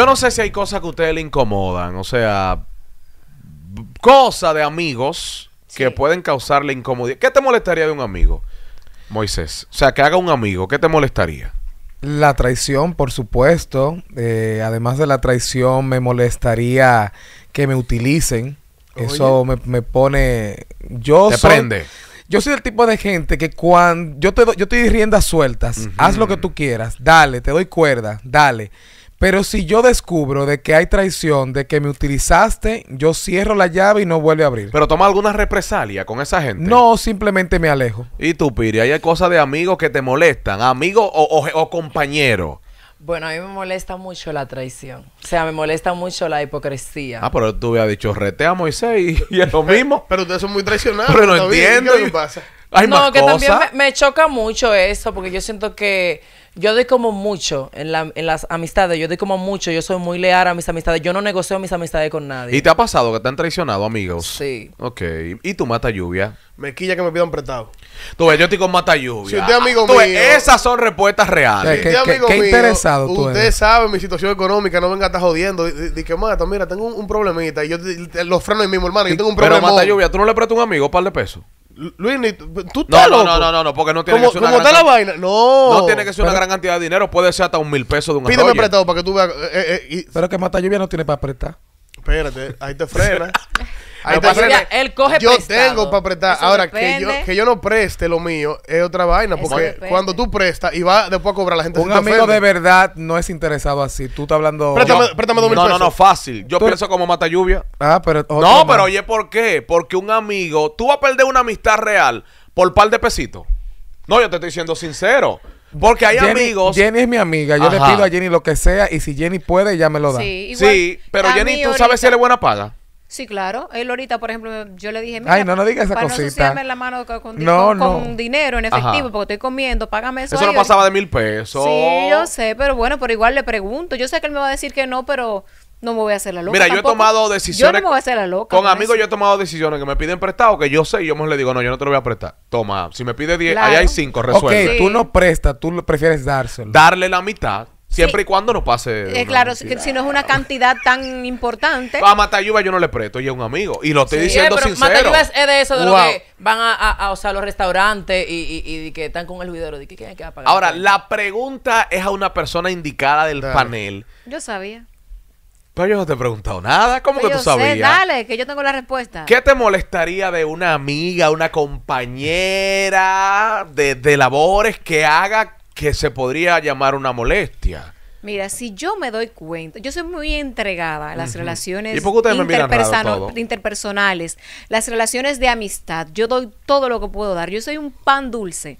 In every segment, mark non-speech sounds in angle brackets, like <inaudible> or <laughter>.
Yo no sé si hay cosas que a ustedes le incomodan, o sea, cosas de amigos que pueden causarle incomodidad. ¿Qué te molestaría de un amigo, Moisés? O sea, que haga un amigo, ¿qué te molestaría? La traición, por supuesto. Eh, además de la traición, me molestaría que me utilicen. Eso me, pone... Yo soy... Yo soy del tipo de gente que cuando yo te doy, yo te riendas sueltas, haz lo que tú quieras, dale, te doy cuerda, dale. Pero si yo descubro de que hay traición, de que me utilizaste, yo cierro la llave y no vuelve a abrir. Pero toma alguna represalia con esa gente. No, simplemente me alejo. Y tú, Piri, hay cosas de amigos que te molestan, amigos o, compañero? Bueno, a mí me molesta mucho la traición. O sea, me molesta mucho la hipocresía. Ah, pero tú habías dicho rete a Moisés y, es lo <laughs> mismo. pero ustedes son muy traicionados. Pero no entiendo. ¿Qué, pasa? no, que también me choca mucho eso porque yo siento que yo doy como mucho en, la, en, las amistades, yo doy como mucho, yo soy muy leal a mis amistades, yo no negocio mis amistades con nadie. ¿Y te ha pasado que te han traicionado amigos? Sí. Ok, ¿y tú mata lluvia? Me quilla que me pidan prestado. Tú ves, yo estoy con mata lluvia. Si usted amigo tú mío. esas son respuestas reales. ¿Qué, interesado tú Usted sabe mi situación económica, no venga a estar jodiendo. Dice que mata, mira, tengo un, problemita. Y yo los freno ahí mismo, hermano. Yo tengo un problema. Pero mata lluvia, tú no le prestas un amigo un par de pesos. Luis, tú estás no, No, no, no, porque no tiene que ser una ¿cómo está la vaina? No. No tiene que ser una gran cantidad de dinero, puede ser hasta un mil pesos de un Pídeme prestado para que tú veas. Eh, eh, eh, pero que Mata Lluvia no tiene para prestar Espérate, ahí te frena. <laughs> Ahí te él coge Yo tengo para prestar Ahora, que yo, que yo no preste lo mío es otra vaina. Porque cuando tú prestas y va después a cobrar, la gente Un amigo de verdad no es interesado así. Tú estás hablando. Préstame- dos mil No, no, no, fácil. Yo pienso como mata lluvia. Ah, no, pero oye, ¿por qué? Porque un amigo, tú vas a perder una amistad real por par de pesitos. No, yo te estoy siendo sincero. Porque hay amigos. Jenny es mi amiga. Yo le pido a Jenny lo que sea y si Jenny puede, ya me lo da. Sí, pero Jenny, ¿tú sabes si es buena paga? Sí, claro. Él ahorita, por ejemplo, yo le dije, mira, ay, no, no digas esa cosita. No no, con, dinero en efectivo, porque estoy comiendo, págame eso. Eso no pasaba de mil pesos. Sí, yo sé, pero bueno, pero igual le pregunto. Yo sé que él me va a decir que no, pero no me voy a hacer la loca. Mira, yo he tomado decisiones. Yo no a hacer la loca. Con amigos yo he tomado decisiones que me piden prestado, que yo sé, y yo le digo, no, yo no te lo voy a prestar. Toma, si me pide 10, allá hay 5, resuelve. Ok, tú no prestas, tú prefieres dárselo. Darle la mitad. Siempre y cuando no pase. Eh, claro, si, no es una cantidad tan importante. A Matayuba yo no le presto, y es un amigo. Y lo estoy diciendo eh, sincero. Matayuba es de eso, de lo que van a, a, o sea, los restaurantes y, y, que están con el videro. Ahora, la pregunta es a una persona indicada del panel. Yo sabía. Pero yo no te he preguntado nada. ¿Cómo que tú yo dale, que yo tengo la respuesta. ¿Qué te molestaría de una amiga, una compañera de, labores que haga que se podría llamar una molestia? Mira, si yo me doy cuenta, yo soy muy entregada a las relaciones interpersonales, las relaciones de amistad. Yo doy todo lo que puedo dar. Yo soy un pan dulce.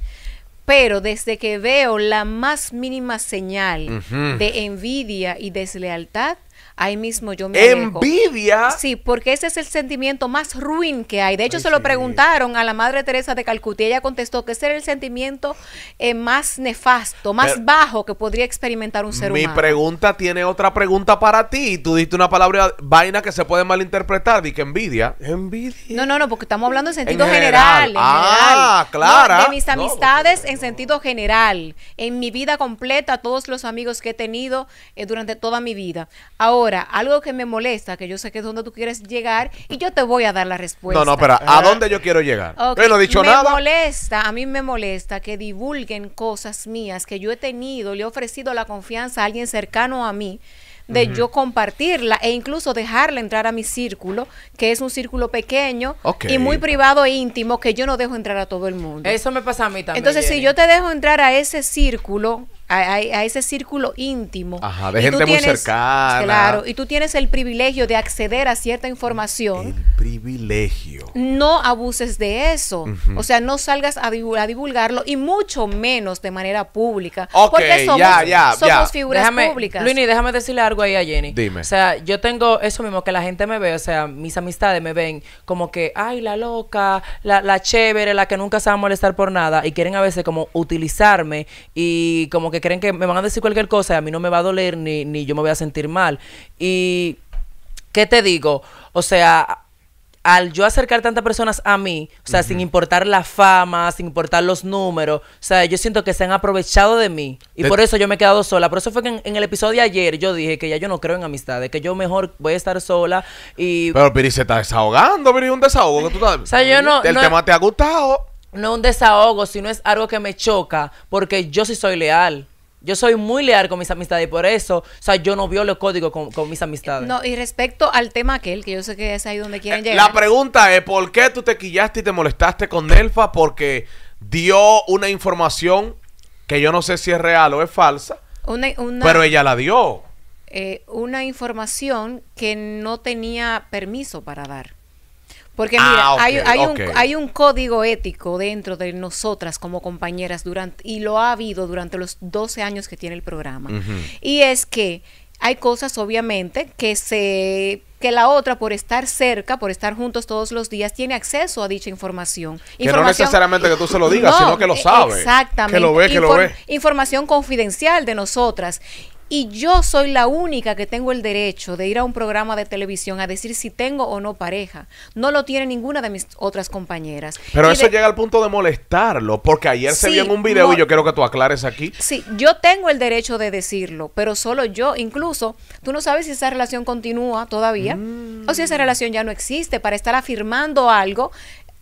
Pero desde que veo la más mínima señal de envidia y deslealtad, ahí mismo yo me envidia. Sí, porque ese es el sentimiento más ruin que hay. De hecho, se lo preguntaron a la Madre Teresa de Calcuta y ella contestó que ese era el sentimiento eh, más nefasto, más bajo que podría experimentar un ser humano. Mi pregunta tiene otra pregunta para ti. Tú diste una palabra vaina que se puede malinterpretar y que envidia. Envidia. No, no, no, porque estamos hablando en sentido general. ah, claro. de mis amistades en sentido general, en mi vida completa, todos los amigos que he tenido eh, durante toda mi vida. Ahora algo que me molesta, que yo sé que es donde tú quieres llegar y yo te voy a dar la respuesta. No, no, pero ¿a ah. dónde yo quiero llegar? No he dicho nada. molesta, a mí me molesta que divulguen cosas mías que yo he tenido, le he ofrecido la confianza a alguien cercano a mí de yo compartirla e incluso dejarla entrar a mi círculo, que es un círculo pequeño y muy privado e íntimo que yo no dejo entrar a todo el mundo. Eso me pasa a mí también. Entonces, si yo te dejo entrar a ese círculo, a, ese círculo íntimo. de gente muy cercana. Claro, y tú tienes el privilegio de acceder a cierta información. El privilegio. No abuses de eso. O sea, no salgas a, divulgarlo y mucho menos de manera pública. porque somos, figuras déjame, públicas. Luini, déjame decirle algo ahí a Jenny. O sea, yo tengo eso mismo que la gente me ve, o sea, mis amistades me ven como que, ay, la loca, la, la chévere, la que nunca se va a molestar por nada y quieren a veces como utilizarme y como que creen que me van a decir cualquier cosa y a mí no me va a doler ni, ni yo me voy a sentir mal. Y, ¿qué te digo? O sea, al yo acercar tantas personas a mí, o sea, sin importar la fama, sin importar los números, o sea, yo siento que se han aprovechado de mí. Y por eso yo me he quedado sola. Por eso fue que en, el episodio de ayer yo dije que ya yo no creo en amistades, que yo mejor voy a estar sola y... Pero Piri se está desahogando, Piri, un desahogo que tú o sea, yo no... El tema te ha gustado. No un desahogo, sino es algo que me choca, porque yo sí soy leal. Yo soy muy leal con mis amistades y por eso, o sea, yo no violo códigos con, con mis amistades. No, y respecto al tema aquel, que yo sé que es ahí donde quieren eh, llegar. La pregunta es, ¿por qué tú te quillaste y te molestaste con Nelfa? Porque dio una información que yo no sé si es real o es falsa, pero ella la dio. Eh, una información que no tenía permiso para dar. Porque mira, ah, hay, Un, hay, un, código ético dentro de nosotras como compañeras durante, y lo ha habido durante los 12 años que tiene el programa. Y es que hay cosas obviamente que se que la otra por estar cerca, por estar juntos todos los días, tiene acceso a dicha información. Que no necesariamente que tú se lo digas, sino que lo sabe. Exactamente. Que lo ve, que lo ve. Información confidencial de nosotras y yo soy la única que tengo el derecho de ir a un programa de televisión a decir si tengo o no pareja. No lo tiene ninguna de mis otras compañeras. Pero eso llega al punto de molestarlo, porque ayer se vio en un video y yo quiero que tú aclares aquí. Sí, yo tengo el derecho de decirlo, pero solo yo, incluso, tú no sabes si esa relación continúa todavía mm. o si esa relación ya no existe para estar afirmando algo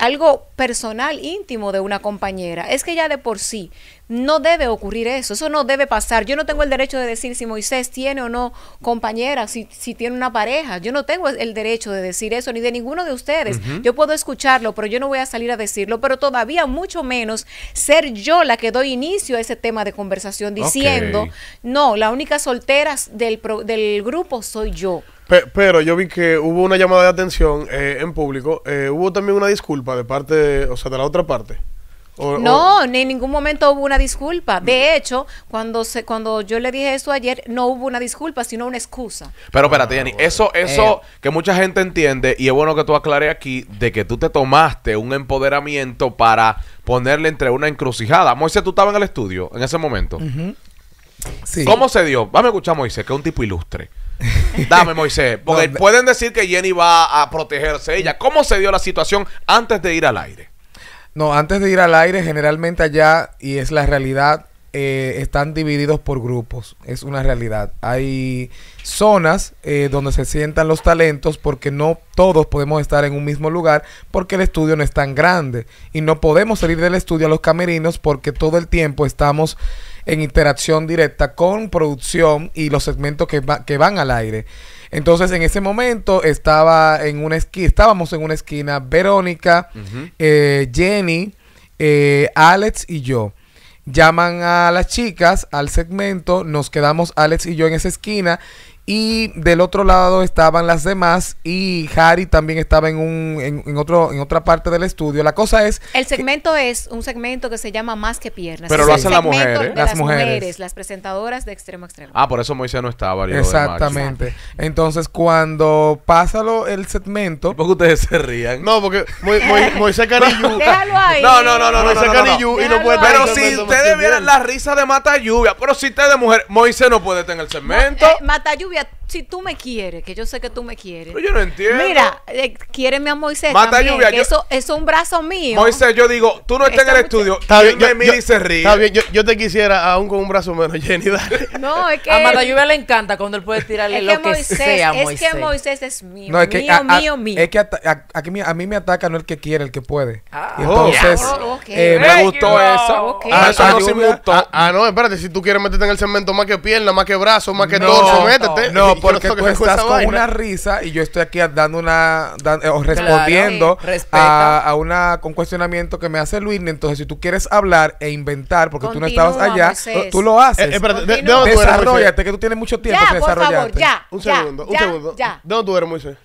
algo personal, íntimo de una compañera. Es que ya de por sí no debe ocurrir eso, eso no debe pasar. Yo no tengo el derecho de decir si Moisés tiene o no compañera, si, si tiene una pareja. Yo no tengo el derecho de decir eso, ni de ninguno de ustedes. Yo puedo escucharlo, pero yo no voy a salir a decirlo, pero todavía mucho menos ser yo la que doy inicio a ese tema de conversación diciendo, no, la única soltera del, del grupo soy yo. Pero yo vi que hubo una llamada de atención eh, en público. Eh, hubo también una disculpa de parte, o sea, de la otra parte no, ni en ningún momento hubo una disculpa. De hecho, cuando se, cuando yo le dije eso ayer, no hubo una disculpa, sino una excusa. Pero espérate, Jenny, ah, eso, eso eh. que mucha gente entiende, y es bueno que tú aclares aquí, de que tú te tomaste un empoderamiento para ponerle entre una encrucijada. Moisés, tú estabas en el estudio en ese momento. sí. ¿Cómo se dio? Vamos a escuchar a Moisés, que es un tipo ilustre. Dame, Moisés. Porque pueden decir que Jenny va a protegerse ella. ¿Cómo se dio la situación antes de ir al aire? No, antes de ir al aire, generalmente allá, y es la realidad, eh, están divididos por grupos. Es una realidad. Hay zonas eh, donde se sientan los talentos porque no todos podemos estar en un mismo lugar porque el estudio no es tan grande. Y no podemos salir del estudio a los camerinos porque todo el tiempo estamos en interacción directa con producción y los segmentos que, que van al aire. Entonces, en ese momento estaba en una esquina, estábamos en una esquina, Verónica, eh, Jenny, eh, Alex y yo. Llaman a las chicas al segmento, nos quedamos Alex y yo en esa esquina y del otro lado estaban las demás y Harry también estaba en, un, en, otro, en otra parte del estudio. La cosa es... El segmento es un segmento que se llama Más que Piernas. Pero lo hacen las mujeres las, mujeres. Las presentadoras de Extremo Extremo. Ah, por eso Moisés no estaba. Exactamente. Entonces, cuando pasa el segmento... porque ustedes se rían? No, porque <laughs> Moisés Canillú... No, no, no, no. Moisés no, y no Pero si ustedes vieran la risa de Mata Lluvia, pero si de mujer, Moisés no puede estar en el segmento. Eh, Mata Lluvia si tú me quieres, que yo sé que tú me quieres. Pero pues yo no entiendo. Mira, eh, quiéreme a Moisés. Mata lluvia. eso, es un brazo mío. Moisés, yo digo, tú no estás en el estudio. Está bien, ríe. está bien, yo, te quisiera aún con un brazo menos, <laughs> Jenny. Dale. No, es que. A Mata Lluvia le encanta cuando él puede tirarle el lo que Moisés, sea Moisés. es que Moisés es mío, es mío, mío, mío. Es que a, mí me ataca no el que quiere, el que puede. Ah. entonces, oh, eh, me gustó eso. Ah, eso no me gustó. Ah, ah, no, espérate, si tú quieres meterte en el cemento más que pierna, más que brazo, más que torso, métete. <laughs> No, porque tú estás con una risa y yo estoy aquí dando una. Eh, o respondiendo a, una, un cuestionamiento que me hace Luis. Entonces, si tú quieres hablar e inventar, porque tú no estabas allá, tú lo haces. Eh, eh, desarrollate, que tú tienes mucho tiempo para desarrollarte. Un segundo, un segundo. ¿De dónde tú eres, Moisés?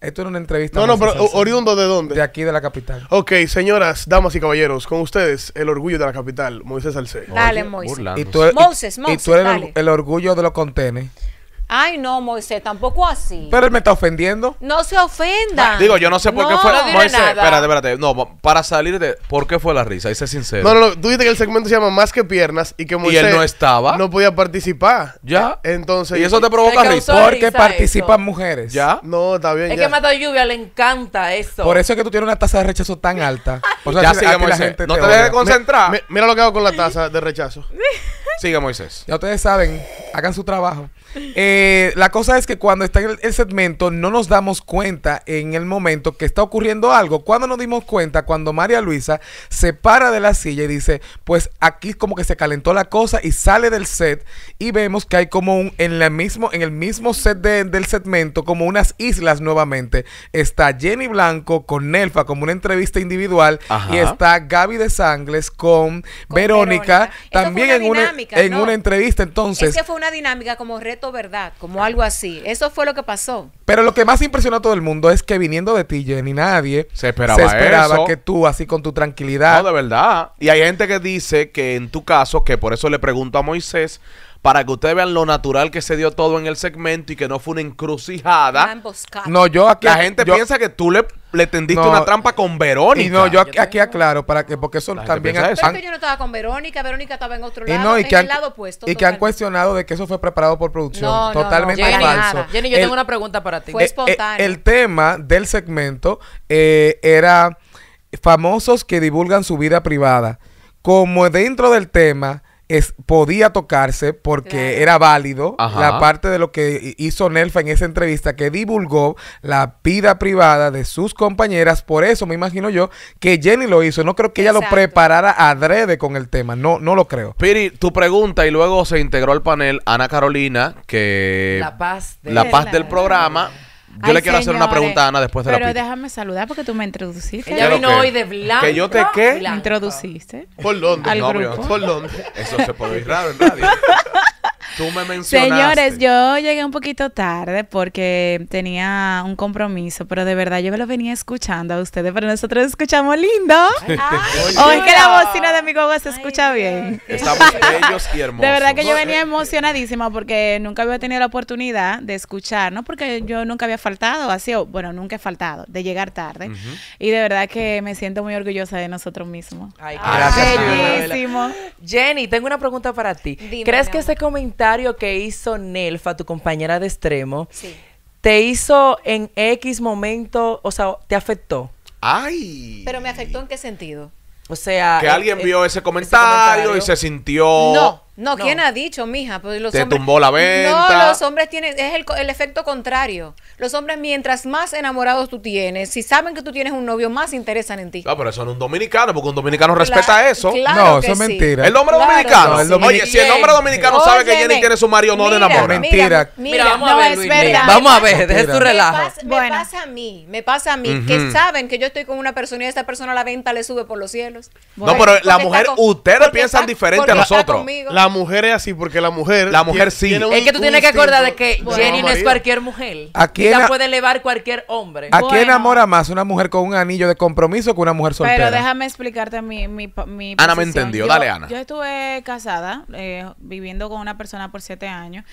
Esto era una entrevista. No, no, pero oriundo de dónde? De aquí, de la capital. Ok, señoras, damas y caballeros, con ustedes, el orgullo de la capital, Moisés Salcedo. Dale, Moisés. Y tú, Moses, y tú eres el, el, orgullo de los contenes. Ay, no, Moisés, tampoco así. Pero él me está ofendiendo. No se ofenda. Digo, yo no sé por qué fue. No Moisés, espérate, espérate. No, para salir de. ¿Por qué fue la risa? Y sincero. No, no, no. Tú dices que el segmento se llama Más que Piernas y que Moisés. Y él no estaba. No podía participar. Ya. Entonces. ¿Y eso te provoca risa? Porque participan mujeres. Ya. No, está bien. Es que Mata Lluvia le encanta eso. Por eso es que tú tienes una tasa de rechazo tan <laughs> alta. O sea, ya sigue, Moisés. Gente no te, dejes concentrar. mira lo que hago con la tasa de rechazo. sigue, Moisés. Ya ustedes saben, hagan su trabajo. Eh, la cosa es que cuando está en el, segmento no nos damos cuenta en el momento que está ocurriendo algo. Cuando nos dimos cuenta, cuando María Luisa se para de la silla y dice, pues aquí como que se calentó la cosa y sale del set y vemos que hay como un, en, mismo, en el mismo set del segmento, como unas islas nuevamente. Está Jenny Blanco con Nelfa como una entrevista individual y está Gaby de Sangles con, Verónica, también en, una, en una entrevista. Entonces... Es fue una dinámica como reto verdad, como algo así. Eso fue lo que pasó. Pero lo que más impresionó a todo el mundo es que viniendo de ti, Jenny, nadie se esperaba, que tú, así con tu tranquilidad. No, de verdad. Y hay gente que dice que en tu caso, que por eso le pregunto a Moisés, para que ustedes vean lo natural que se dio todo en el segmento y que no fue una encrucijada. No, yo aquí. La gente piensa que tú le, le tendiste una trampa con Verónica. Y no, yo aquí, aclaro para que, porque eso también. Pero es que yo no estaba con Verónica, Verónica estaba en otro lado, y en el lado opuesto. Y que han cuestionado de que eso fue preparado por producción. No, totalmente falso. Jenny, yo tengo una pregunta para ti. Fue eh, eh, espontáneo. El, tema del segmento eh, era famosos que divulgan su vida privada. Como dentro del tema es, podía tocarse porque era válido la parte de lo que hizo Nelfa en esa entrevista que divulgó la vida privada de sus compañeras. Por eso me imagino yo que Jenny lo hizo. No creo que ella lo preparara adrede con el tema. No, no lo creo. Piri, tu pregunta y luego se integró al panel Ana Carolina, que... La paz, la paz del programa. Yo le quiero hacer una pregunta a Ana después de la Pero déjame saludar porque tú me introduciste. Ella vino hoy de blanco. ¿Que yo te qué? Introduciste. ¿Por dónde? no, ¿Por dónde? Eso se puede oír raro en radio. <laughs> Señores, yo llegué un poquito tarde porque tenía un compromiso, pero de verdad yo me lo venía escuchando a ustedes, pero nosotros escuchamos lindo. <laughs> o es que la bocina de mi gogo se escucha bien. Estamos bellos y hermosos. De verdad que yo venía eh, emocionadísima porque nunca había tenido la oportunidad de escuchar, ¿no? Porque yo nunca había faltado, así, bueno, nunca he faltado, de llegar tarde. Y de verdad que me siento muy orgullosa de nosotros mismos. Ay, Gracias, Bellísimo. Jenny, tengo una pregunta para ti. ¿Crees que ese comentario que hizo Nelfa, tu compañera de extremo, te hizo en X momento, o sea, te afectó. Ay. Pero me afectó en qué sentido? O sea, que eh, alguien eh, vio ese comentario, ese comentario, y se sintió no. No, ¿quién ha dicho, mija? Pues los Te tumbó la venta. No, los hombres tienen, es el, el, efecto contrario. Los hombres, mientras más enamorados tú tienes, si saben que tú tienes un novio, más interesan en ti. No, ah, pero eso no es un dominicano, porque un dominicano respeta eso. Claro no, eso es mentira. El hombre dominicano. el Oye, si el hombre dominicano sabe que Jenny tiene su marido, no le enamora. Mentira. Mira, vamos, a ver, Luis, verdad, vamos a ver, deje tu relajo. Me pasa, a mí, me pasa a mí, que saben que yo estoy con una persona y a esta persona la venta le sube por los cielos. no, pero la mujer, ustedes piensan diferente a nosotros mujer es así porque la mujer. La mujer sí. es que tú tienes que acordar de que Jenny no es cualquier mujer. Aquí la puede elevar cualquier hombre. ¿A quién enamora más una mujer con un anillo de compromiso que una mujer soltera? Pero déjame explicarte mi, mi, mi Ana me entendió. Dale, Ana. Yo estuve casada, eh, viviendo con una persona por siete años.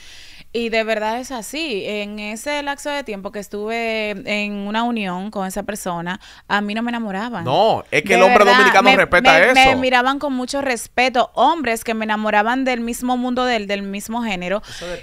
Y de verdad es así. En ese lapso de tiempo que estuve en una unión con esa persona, a mí no me enamoraban. No, es que el hombre dominicano respeta eso. Me miraban con mucho respeto. Hombres que me enamoraban del mismo mundo, del, del mismo género,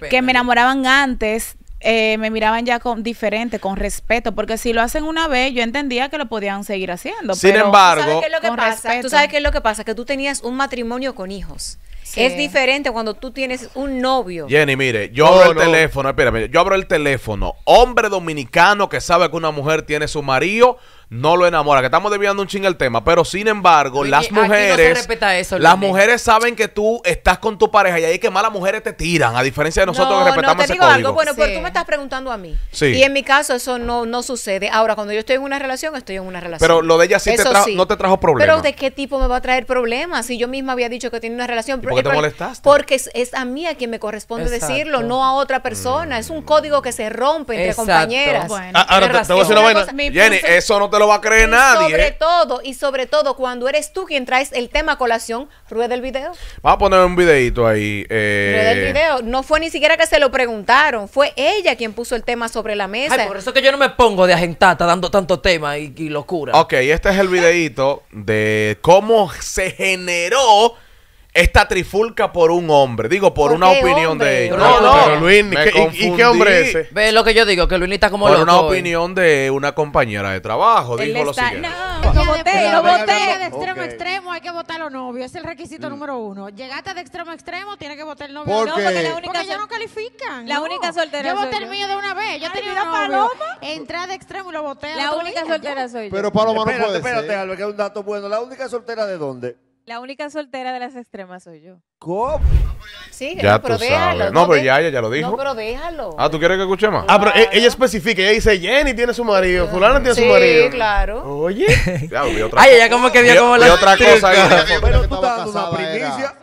que me enamoraban antes eh, me miraban ya con diferente, con respeto, porque si lo hacen una vez, yo entendía que lo podían seguir haciendo. Sin embargo, que Tú sabes qué es lo que pasa, que tú tenías un matrimonio con hijos. Es diferente cuando tú tienes un novio. Jenny, mire, yo abro el teléfono, espérame, yo abro el teléfono. Hombre dominicano que sabe que una mujer tiene su marido, no lo enamora, que estamos desviando un chingo el tema, pero sin embargo, las mujeres no eso, las mujeres saben que tú estás con tu pareja y ahí que malas mujeres te tiran, a diferencia de nosotros que respetamos te digo algo, bueno, pero tú me estás preguntando a mí. Y en mi caso eso no sucede. Ahora, cuando yo estoy en una relación, estoy en una relación. Pero lo de ella sí, te no te trajo problemas. Pero de qué tipo me va a traer problemas si yo misma había dicho que tenía una relación. te molestaste? Porque es, a mí a quien me corresponde decirlo, no a otra persona. Mm. Es un código que se rompe entre compañeras. Bueno, ah, una vaina. Jenny, eso no te va a creer nadie. Sobre ¿eh? todo, y sobre todo, cuando eres tú quien traes el tema colación, rueda el video. Va a poner un videito ahí. Eh. el video. No fue ni siquiera que se lo preguntaron, fue ella quien puso el tema sobre la mesa. por eso que yo no me pongo de agentata dando tanto tema y, locura. Ok, este es el videito de cómo se generó esta trifulca por un hombre. Digo, por, una opinión de ella No, no, Pero Luis, y, qué hombre es ese? Ve lo que yo digo, que Luis está como por loco. Por una opinión de una compañera de trabajo, Digo dijo está, lo siguiente. No, voté, De extremo a extremo hay que votar los novios. Es el requisito mm. número uno. Llegaste de extremo a extremo, tienes que votar el novio. no, porque, la única porque no califican. La única soltera Yo voté el mío de una vez. Yo ah, tenía una paloma. Entré de extremo y lo voté. La única soltera soy yo. Pero Paloma no puede Espérate, Albert, que es un dato bueno. ¿La única soltera de dónde? La única soltera de las extremas soy yo. ¿Cómo? Sí, ya no, pero déjalo, No, pero ya, ella ya lo dijo. No, pero déjalo. Ah, ¿tú quieres que escuche más? Ah, pero e, ella, especifica. Ella dice, Jenny tiene su marido, fulano tiene su marido. Sí, claro. Oye. <laughs> ya, otra Ay, ella como que vio como la... Y otra cosa. pero tú estás una primicia.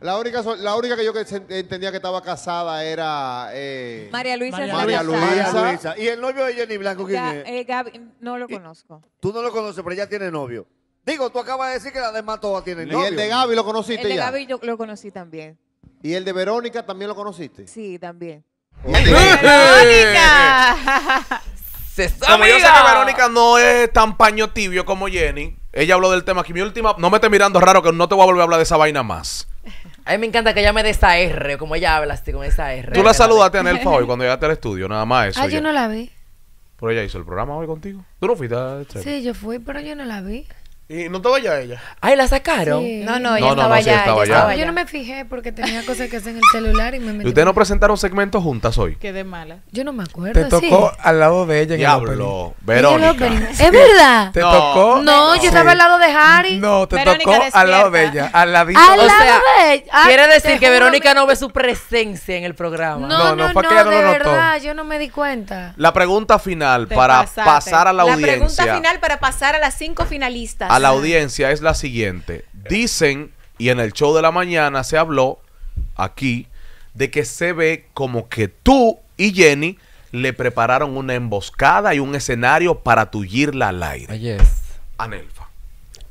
La única, la única que yo entendía que estaba casada era eh, María Luisa. María, Luisa. Luisa. ¿Y el novio de Jenny Blanco quién es? Eh, Gaby, no lo conozco. Tú no lo conoces, pero ella tiene novio. Digo, tú acabas de decir que la de todas tiene novio. Y el de Gaby lo conociste El de Gaby yo lo conocí también. Y el de Verónica también lo conociste. Sí, también. ¡Verónica! <laughs> Se Como yo sé que Verónica no es tan paño tibio como Jenny, ella habló del tema aquí. Mi última, no me estés mirando raro que no te voy a volver a hablar de esa vaina más. A mí me encanta que ella me dé R, como ella hablaste con esa R. Tú la saludaste a Nelfa hoy cuando llegaste al estudio, nada más eso. Ah, yo no la vi. Pero ella hizo el programa hoy contigo. ¿Tú no fuiste a Sí, yo fui, pero yo no la vi. Y no estaba ya ella. Ay, la sacaron. No, no, ella estaba, allá ya, Yo no me fijé porque tenía cosas que hacer en el celular y me metí. ustedes no presentaron segmentos juntas hoy? Quedé mala. Yo no me acuerdo. Te tocó al lado de ella Y Diablo, Verónica. Es verdad. Te no, tocó. No, yo estaba al lado de Harry. No, te tocó al lado de ella. Al lado de ah, quiere decir que Verónica no ve su presencia en el programa. No, no, no, no de verdad, yo no me di cuenta. La pregunta final para pasar a la audiencia. La pregunta final para pasar a las cinco finalistas a la audiencia es la siguiente. Dicen, y en el show de la mañana se habló aquí, de que se ve como que tú y Jenny le prepararon una emboscada y un escenario para tullirla al aire. es. Anelfa.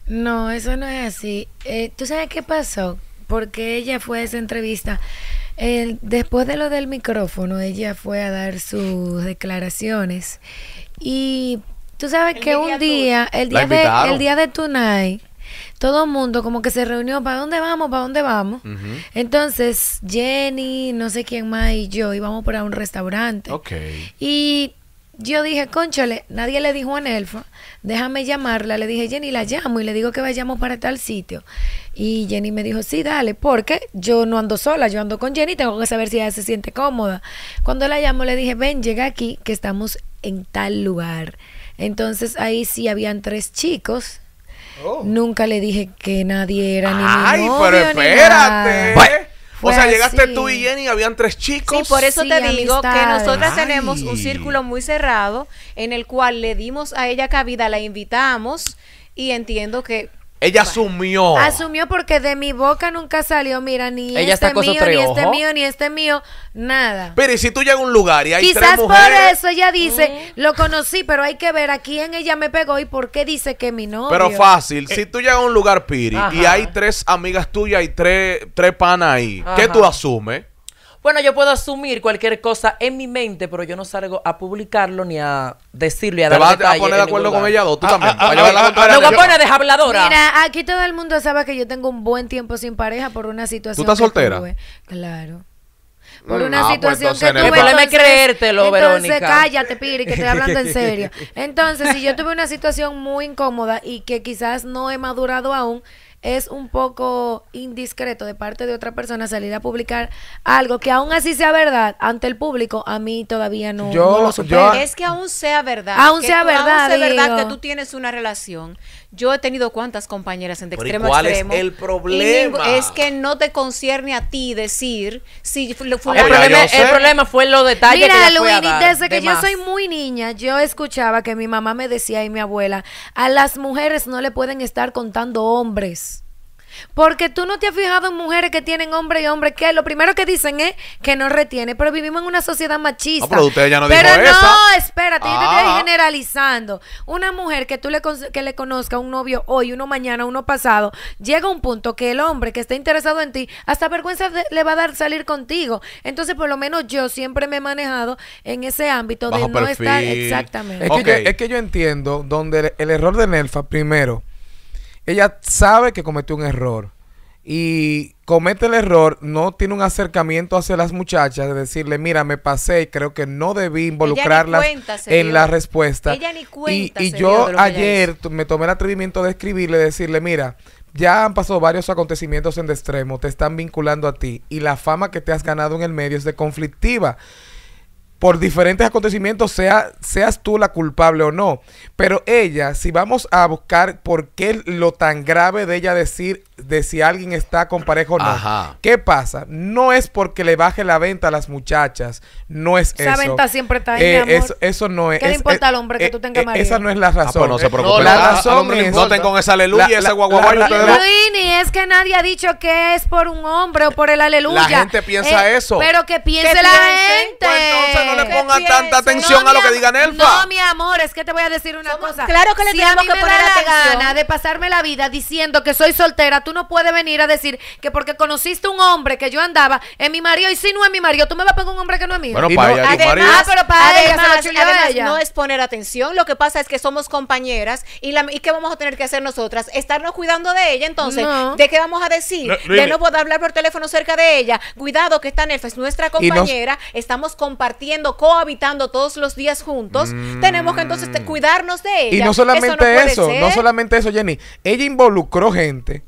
No, eso no es así. Eh, ¿Tú sabes qué pasó? Porque ella fue a esa entrevista. después de lo del micrófono, ella fue a dar sus declaraciones y Tú sabes que un día, el día, de, el día de Tonight, todo el mundo como que se reunió, ¿para dónde vamos? ¿Para dónde vamos? Entonces, Jenny, no sé quién más y yo íbamos para un restaurante. Y yo dije, conchale, nadie le dijo a Nelfa, déjame llamarla. Le dije, Jenny, la llamo y le digo que vayamos para tal sitio. Y Jenny me dijo, sí, dale, porque yo no ando sola, yo ando con Jenny, tengo que saber si ella se siente cómoda. Cuando la llamo, le dije, ven, llega aquí, que estamos en tal lugar. Entonces ahí sí habían tres chicos. Oh. Nunca le dije que nadie era ni Ay, pero espérate. o sea, llegaste tú y Jenny, habían tres chicos. Y por eso te digo que nosotras tenemos un círculo muy cerrado en el cual le dimos a ella cabida, la invitamos y entiendo que ella asumió. Asumió porque de mi boca nunca salió, mira, ni este mío, ni este mío, ni este mío, nada. Pero si tú llegas a un lugar y hay Quizás tres mujeres... por eso ella dice, mm. lo conocí, pero hay que ver a quién ella me pegó y por qué dice que mi novio. Pero fácil, eh, si tú llegas a un lugar, Piri, y hay tres amigas tuyas y tres, tres panas ahí, ¿qué tú asumes? bueno, yo puedo asumir cualquier cosa en mi mente, pero yo no salgo a publicarlo ni a decirlo y a Te vas a poner de acuerdo con ella dos, tú ah, también. ah, ah, ah, ah de habladora. Mira, aquí todo el mundo sabe que yo tengo un buen tiempo sin pareja por una situación. ¿Tú estás soltera? Claro. Por mm, una pues situación que tuve. El problema es entonces- creértelo, Entonces, cállate, Piri, que estoy hablando en serio. <laughs> Entonces, si yo tuve una situación muy incómoda y que quizás no he madurado aún, es un poco indiscreto de parte de otra persona salir a publicar algo que aún así sea verdad ante el público, a mí todavía no, yo, lo es que aún sea verdad. Aún sea verdad. verdad que tú tienes una relación. Yo he tenido cuantas compañeras en de extremo el problema? Es que no te concierne a ti decir si fue ah, el, problema, el, problema, fue los detalles Mira, que Luis, a desde que yo soy muy niña, yo escuchaba que mi mamá me decía y mi abuela, a las mujeres no le pueden estar contando hombres. Porque tú no te has fijado en mujeres que tienen hombre y hombre que lo primero que dicen es que no retiene. Pero vivimos en una sociedad machista. Ah, pero no espérate, yo te estoy ah. generalizando. Una mujer que tú le, que le conozca un novio hoy, uno mañana, uno pasado, llega a un punto que el hombre que está interesado en ti, hasta vergüenza le va a dar salir contigo. Entonces, por lo menos yo siempre me he manejado en ese ámbito de no estar exactamente. Es que, yo, es que yo entiendo donde el, el error de Nelfa, primero, ella sabe que cometió un error y comete el error, no tiene un acercamiento hacia las muchachas de decirle, mira, me pasé y creo que no debí involucrarlas en la respuesta. Ella ni cuenta. Y, y yo ayer me tomé el atrevimiento de escribirle, decirle, mira, ya han pasado varios acontecimientos en extremo, te están vinculando a ti y la fama que te has ganado en el medio es de conflictiva por diferentes acontecimientos, sea, seas tú la culpable o no. Pero ella, si vamos a buscar por qué lo tan grave de ella decir de si alguien está con pareja o no, ¿qué pasa? No es porque le baje la venta a las muchachas, no es eso. Esa venta siempre está ahí, eh, mi amor. Eso, no es. ¿Qué le importa eh, al hombre que eh, tú tengas marido? Esa no es la razón. Ah, pues no se preocupen. No, la, la razón es, No esa aleluya, la, ese guaguaguay. es que nadie ha dicho que es por un hombre o por el aleluya. La gente piensa eso. Pero que piense la gente. Pues, no le pongan tanta atención a lo que digan Nelfa No, mi amor, es que te voy a decir una cosa. Claro que le si tenemos que poner da gana de pasarme la vida diciendo que soy soltera, tú no puedes venir a decir que porque conociste un hombre que yo andaba, en mi marido, y si no es mi marido, tú me vas a poner un hombre que no es mío. Bueno, para ah, pero para no es poner atención, lo que pasa es que somos compañeras y, la, ¿qué vamos a tener que hacer nosotras? Estarnos cuidando de ella, entonces, ¿de qué vamos a decir? de no poder hablar por teléfono cerca de ella. Cuidado que esta Nelfa es nuestra compañera, estamos compartiendo cohabitando todos los días juntos, mm. tenemos que entonces cuidarnos de ella. Y no solamente eso, no, solamente eso, Jenny. Ella involucró gente.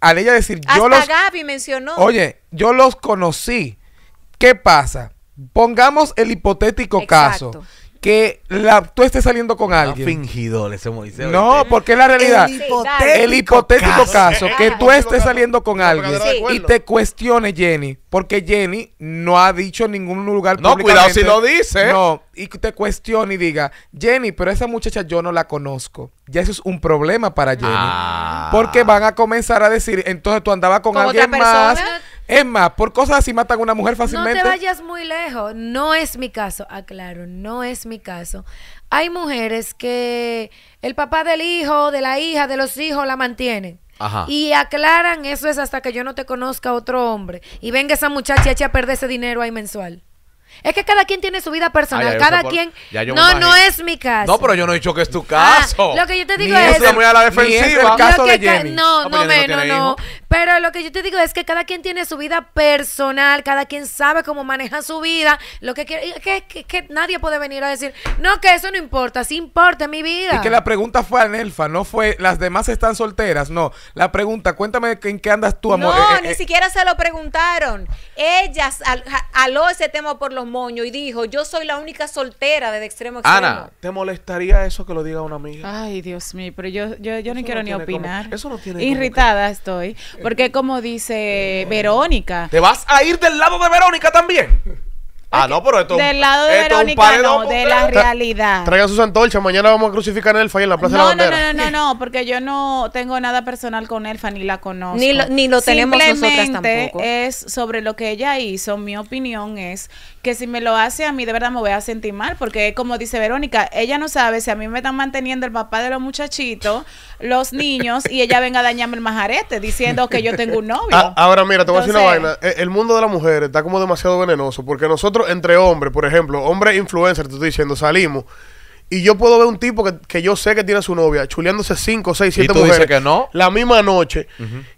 Al ella decir, yo los. Gaby mencionó. Oye, yo los conocí. ¿Qué pasa? Pongamos el hipotético caso que la, tú estés saliendo con alguien. fingidor ese Moisés. No, porque es la realidad. El hipotético, caso, que tú estés saliendo con alguien y te cuestione Jenny, porque Jenny no ha dicho en ningún lugar. No, cuidado si lo dice. No, y te cuestione y diga, Jenny, pero esa muchacha yo no la conozco. Ya eso es un problema para Jenny. Ah. Porque van a comenzar a decir, entonces tú andabas con alguien más. Es más, por cosas así matan a una mujer fácilmente. No te vayas muy lejos. No es mi caso. Aclaro, ah, no es mi caso. Hay mujeres que el papá del hijo, de la hija, de los hijos la mantienen. Ajá. Y aclaran, eso es hasta que yo no te conozca otro hombre. Y venga esa muchacha echa a perder ese dinero ahí mensual. Es que cada quien tiene su vida personal, cada quien. No, no es mi caso. No, pero yo no he dicho que es tu caso. Ah, lo que yo te digo es. a la defensiva. el caso de Jenny. No, ah, pues no, no, no. Pero lo que yo te digo es que cada quien tiene su vida personal, cada quien sabe cómo maneja su vida, lo que quiere, que, que, nadie puede venir a decir, no, que eso no importa, sí importa mi vida. Y que la pregunta fue a Nelfa, no fue, las demás están solteras, no. La pregunta, cuéntame en qué andas tú, amor. No, eh, eh, ni eh. siquiera se lo preguntaron. ellas al, aló ese tema por los moños y dijo, yo soy la única soltera de, extremo extremo. Ana, ¿te molestaría eso que lo diga una amiga? Ay, Dios mío, pero yo, yo, yo no quiero ni opinar. eso no tiene Irritada estoy. Porque como dice Verónica. ¿Te vas a ir del lado de Verónica también? Ah, no, pero esto Del lado de Verónica, no, de la realidad. Traigan sus antorchas, mañana vamos a crucificar a Elfa y en la Plaza de la Bandera. No, no, no, no, porque yo no tengo nada personal con Elfa, ni la conozco. Ni lo, ni lo tenemos nosotras tampoco. es sobre lo que ella hizo, mi opinión es que si me lo hace a mí, de verdad me voy a sentir mal, porque como dice Verónica, ella no sabe si a mí me están manteniendo el papá de los muchachitos, los niños, y ella venga a dañarme el majarete diciendo que yo tengo un novio. Ah, ahora mira, te voy a decir una vaina. E, el mundo de las mujeres está como demasiado venenoso, porque nosotros entre hombres, por ejemplo, hombre influencer, te estoy diciendo, salimos. Y yo puedo ver un tipo que, yo sé que tiene su novia chuleándose 5, 6, siete mujeres. que no? La misma noche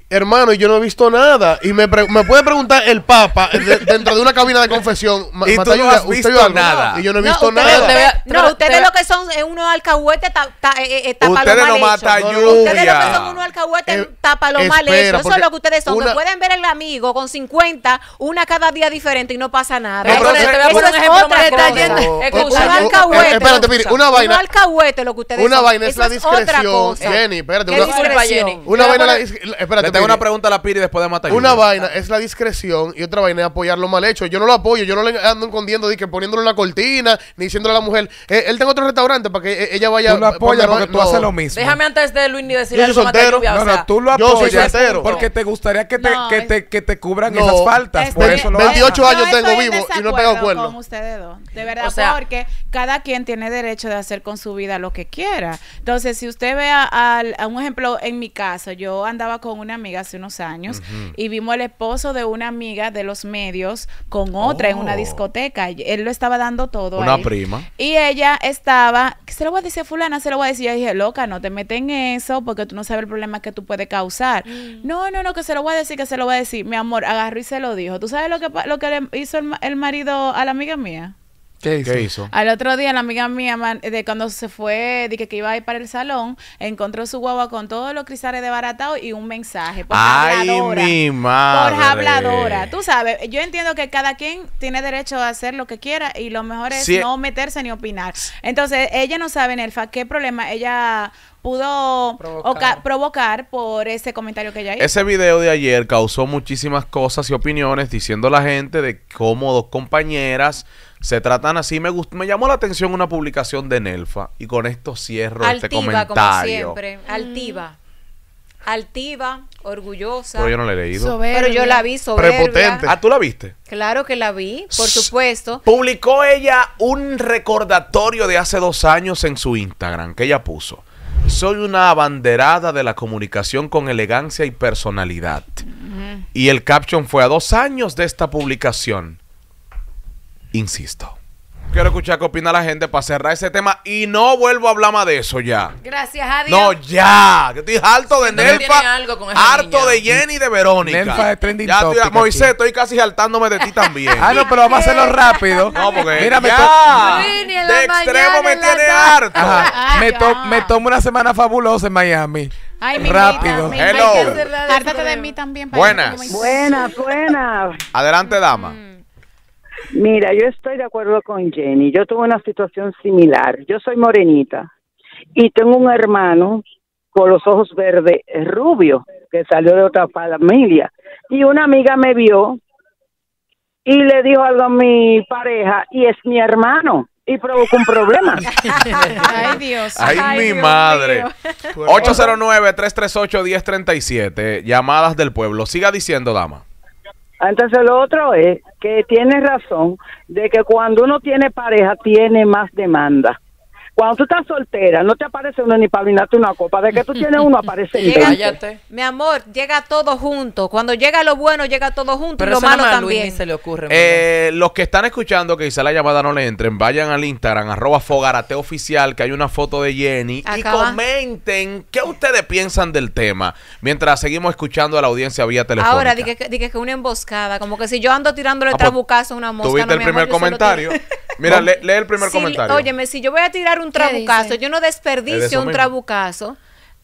hermano, yo no he visto nada. Y me, pre me puede preguntar el Papa dentro de una cabina de confesión. y ¿usted nada. y yo no he visto nada. no, ustedes lo que son es unos alcahuetes ta, ta, eh, eh Ustedes Ustedes lo que son unos alcahuetes eh, tapa lo mal hecho. Eso es lo que ustedes son. Una... pueden ver el amigo con 50, una cada día diferente y no pasa nada. eso es otra oh, oh, Un oh, alcahuete. Eh, espérate, mire, una vaina. Un alcahuete lo que ustedes Una vaina es la discreción. Jenny, espérate. Una vaina es la discreción. Espérate, una pregunta a la Piri después de matar. Una vaina es la discreción y otra vaina es apoyar lo mal hecho. Yo no lo apoyo, yo no le ando escondiendo, poniéndolo poniéndole una cortina, ni diciéndole a la mujer, eh, él tiene otro restaurante para que eh, ella vaya. Tú lo apoyas porque tú haces lo mismo. Déjame antes de Luis ni decirle yo soy soltero. no, tú lo apoyas porque te gustaría que te, que te, que te cubran esas faltas. Por eso 28 años tengo vivo y no tengo acuerdo de verdad, porque cada quien tiene derecho de hacer con su vida lo que quiera. Entonces, si usted vea a, un ejemplo en mi caso, yo andaba con una amiga hace unos años y vimos el esposo de una amiga de los medios con otra en una oh. discoteca. Él lo estaba dando todo. Una prima. Y ella estaba, se lo voy a decir a fulana, se lo voy a decir. Yo dije, loca, no te metes en eso porque tú no sabes el problema que tú puedes causar. Mm. No, no, no, que se lo voy a decir, que se lo voy a decir. Mi amor, agarró y se lo dijo. ¿Tú sabes lo que, lo que le hizo el marido a la amiga mía? ¿Qué hizo? Al otro día, la amiga mía, de cuando se fue, dije que iba a ir para el salón, encontró su guagua con todos los cristales desbaratados y un mensaje. Por Ay, habladora. Mi madre. Por habladora. Tú sabes, yo entiendo que cada quien tiene derecho a hacer lo que quiera y lo mejor es eh. no meterse ni opinar. Entonces, ella no sabe, Nelfa, qué problema ella pudo provocar. por ese comentario que ella hizo. Ese video de ayer causó muchísimas cosas y opiniones diciendo la gente de cómo dos compañeras se tratan así. Me me llamó la atención una publicación de Nelfa y con esto cierro este Altiva, este comentario. Como siempre. Mm. Altiva. Altiva, orgullosa. Pero yo no la he leído. Pero yo la vi soberbia. Prepotente. Ah, ¿tú la viste? Claro que la vi, por supuesto. Publicó ella un recordatorio de hace dos años en su Instagram que ella puso. Soy una abanderada de la comunicación con elegancia y personalidad. Y el caption fue a dos años de esta publicación insisto. Quiero escuchar qué opina la gente para cerrar ese tema y no vuelvo a hablar más de eso ya. Gracias a Dios. No, ya. Yo estoy harto de Nelfa. harto de Jenny y de Verónica. Nelfa es trending ya Moisés, estoy casi saltándome de ti también. <laughs> ah, no, pero vamos a hacerlo rápido. <laughs> no, porque Mira, extremo me tiene harto. me, tomo una semana fabulosa en Miami. Ay, Rápido. Hello. Hártate de mí también. buenas. Buenas, buenas. Adelante, dama. Mira, yo estoy de acuerdo con Jenny. Yo tuve una situación similar. Yo soy morenita y tengo un hermano con los ojos verdes eh, rubio que salió de otra familia. Y una amiga me vio y le dijo algo a mi pareja y es mi hermano y provocó un problema. <laughs> Ay, Dios. Ay, mi madre. 809-338-1037. Llamadas del pueblo. Siga diciendo, dama. Entonces lo otro es que tiene razón de que cuando uno tiene pareja tiene más demanda. Cuando tú estás soltera, no te aparece uno ni para brindarte una copa. De que tú tienes uno, aparece Cállate. <laughs> Mi amor, llega todo junto. Cuando llega lo bueno, llega todo junto. y lo malo también. se le ocurre. Eh, los que están escuchando, que quizá la llamada no le entren, vayan al Instagram, arroba Fogarateoficial, que hay una foto de Jenny. Y comenten qué ustedes piensan del tema. Mientras seguimos escuchando a la audiencia vía teléfono. Ahora, dije que, una emboscada. Como que si yo ando tirándole ah, pues, trabucazo a una mosca. Tuviste el primer comentario. Mira, lee, el primer comentario. Óyeme, si yo voy a tirar un trabucazo, yo no desperdicio un trabucazo.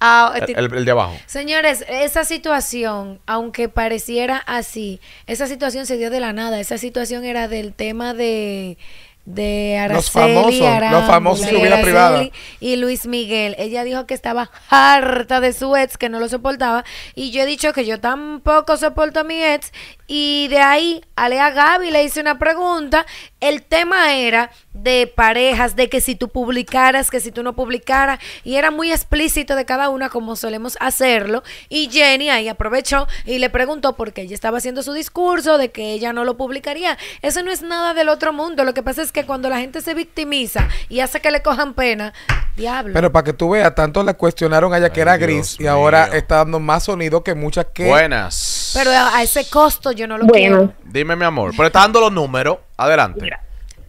Ah, el, de abajo. Señores, esa situación, aunque pareciera así, esa situación se dio de la nada. Esa situación era del tema de de Araceli, los famosos, los famosos su vida privada. y Luis Miguel. Ella dijo que estaba harta de su ex, que no lo soportaba, y yo he dicho que yo tampoco soporto a mi ex y de ahí, Alea Gaby le hice una pregunta. El tema era de parejas, de que si tú publicaras, que si tú no publicaras. Y era muy explícito de cada una, como solemos hacerlo. Y Jenny ahí aprovechó y le preguntó porque ella estaba haciendo su discurso de que ella no lo publicaría. Eso no es nada del otro mundo. Lo que pasa es que cuando la gente se victimiza y hace que le cojan pena, Diablo. Pero para que tú veas, tanto la cuestionaron a ella que era gris y ahora está dando más sonido que muchas que. Buenas. Pero a ese costo yo no lo bueno. Dime, mi amor. Pero está dando los números. Adelante.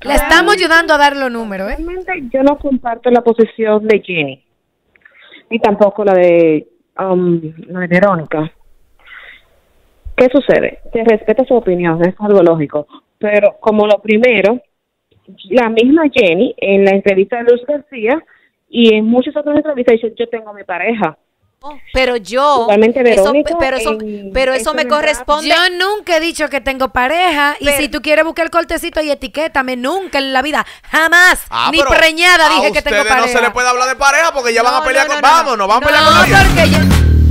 Le estamos ayudando a dar los números, ¿eh? Realmente yo no comparto la posición de Jenny, ni tampoco la de, um, la de Verónica. ¿Qué sucede? Que respeta su opinión, es algo lógico. Pero como lo primero, la misma Jenny, en la entrevista de Luz García, y en muchas otras entrevistas yo tengo mi pareja. Oh, pero yo, Verónica, pero eso, pero eso, me corresponde. Yo nunca he dicho que tengo pareja. y si tú quieres buscar el cortecito y etiquétame, nunca en la vida, jamás, ah, ni preñada dije que tengo pareja. no se le puede hablar de pareja porque ya van a pelear con. vamos, no, a pelear con